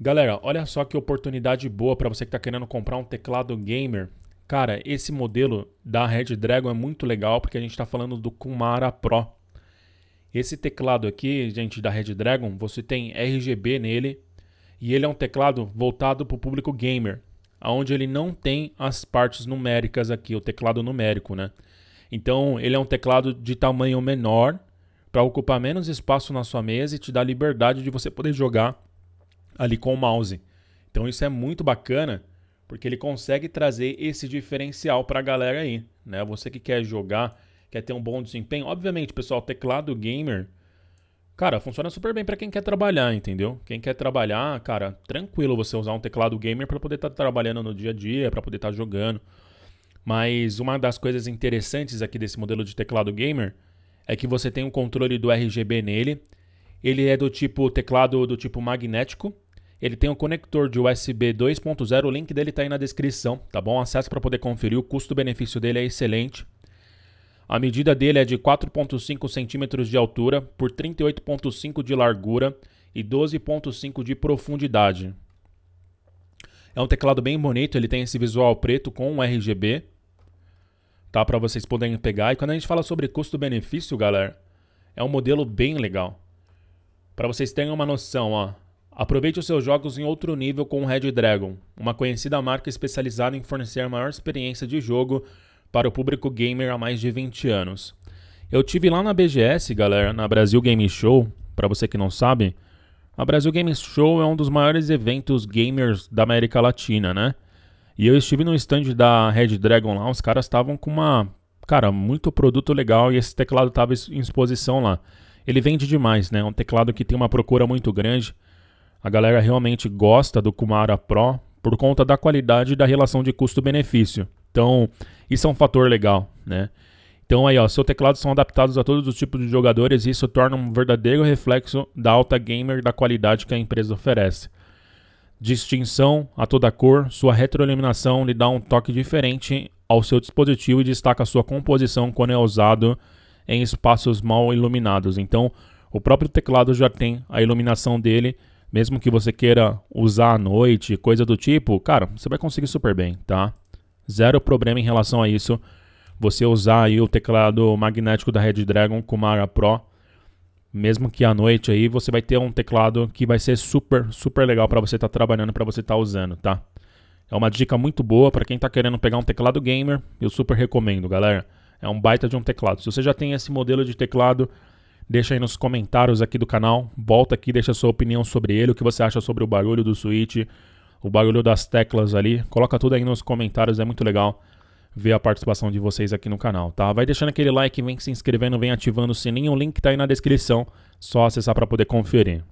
Galera, olha só que oportunidade boa para você que está querendo comprar um teclado gamer. Cara, esse modelo da Red Dragon é muito legal porque a gente está falando do Kumara Pro. Esse teclado aqui, gente, da Red Dragon, você tem RGB nele e ele é um teclado voltado para o público gamer, aonde ele não tem as partes numéricas aqui, o teclado numérico, né? Então, ele é um teclado de tamanho menor para ocupar menos espaço na sua mesa e te dar liberdade de você poder jogar ali com o mouse. Então isso é muito bacana, porque ele consegue trazer esse diferencial para a galera aí, né? Você que quer jogar, quer ter um bom desempenho, obviamente, pessoal, teclado gamer, cara, funciona super bem para quem quer trabalhar, entendeu? Quem quer trabalhar, cara, tranquilo você usar um teclado gamer para poder estar tá trabalhando no dia a dia, para poder estar tá jogando. Mas uma das coisas interessantes aqui desse modelo de teclado gamer é que você tem o um controle do RGB nele. Ele é do tipo teclado do tipo magnético, ele tem um conector de USB 2.0, o link dele está aí na descrição, tá bom? Acesse para poder conferir, o custo-benefício dele é excelente. A medida dele é de 4.5 centímetros de altura por 38.5 de largura e 12.5 de profundidade. É um teclado bem bonito, ele tem esse visual preto com um RGB, tá? Para vocês poderem pegar. E quando a gente fala sobre custo-benefício, galera, é um modelo bem legal. Para vocês terem uma noção, ó, Aproveite os seus jogos em outro nível com o Red Dragon, uma conhecida marca especializada em fornecer a maior experiência de jogo para o público gamer há mais de 20 anos. Eu tive lá na BGS, galera, na Brasil Game Show, para você que não sabe, a Brasil Game Show é um dos maiores eventos gamers da América Latina, né? E eu estive no stand da Red Dragon lá, os caras estavam com uma, cara, muito produto legal e esse teclado estava em exposição lá. Ele vende demais, né? É um teclado que tem uma procura muito grande. A galera realmente gosta do Kumara Pro por conta da qualidade e da relação de custo-benefício. Então, isso é um fator legal, né? Então aí, ó, seus teclados são adaptados a todos os tipos de jogadores e isso torna um verdadeiro reflexo da alta gamer da qualidade que a empresa oferece. Distinção a toda cor, sua retroiluminação lhe dá um toque diferente ao seu dispositivo e destaca sua composição quando é usado em espaços mal iluminados. Então, o próprio teclado já tem a iluminação dele mesmo que você queira usar à noite, coisa do tipo, cara, você vai conseguir super bem, tá? Zero problema em relação a isso. Você usar aí o teclado magnético da Red Dragon Mara Pro, mesmo que à noite aí, você vai ter um teclado que vai ser super, super legal para você estar tá trabalhando, para você estar tá usando, tá? É uma dica muito boa para quem está querendo pegar um teclado gamer, eu super recomendo, galera. É um baita de um teclado. Se você já tem esse modelo de teclado, Deixa aí nos comentários aqui do canal. Volta aqui, deixa a sua opinião sobre ele, o que você acha sobre o barulho do Switch, o barulho das teclas ali. Coloca tudo aí nos comentários, é muito legal ver a participação de vocês aqui no canal, tá? Vai deixando aquele like, vem se inscrevendo, vem ativando o sininho, o link tá aí na descrição, só acessar para poder conferir.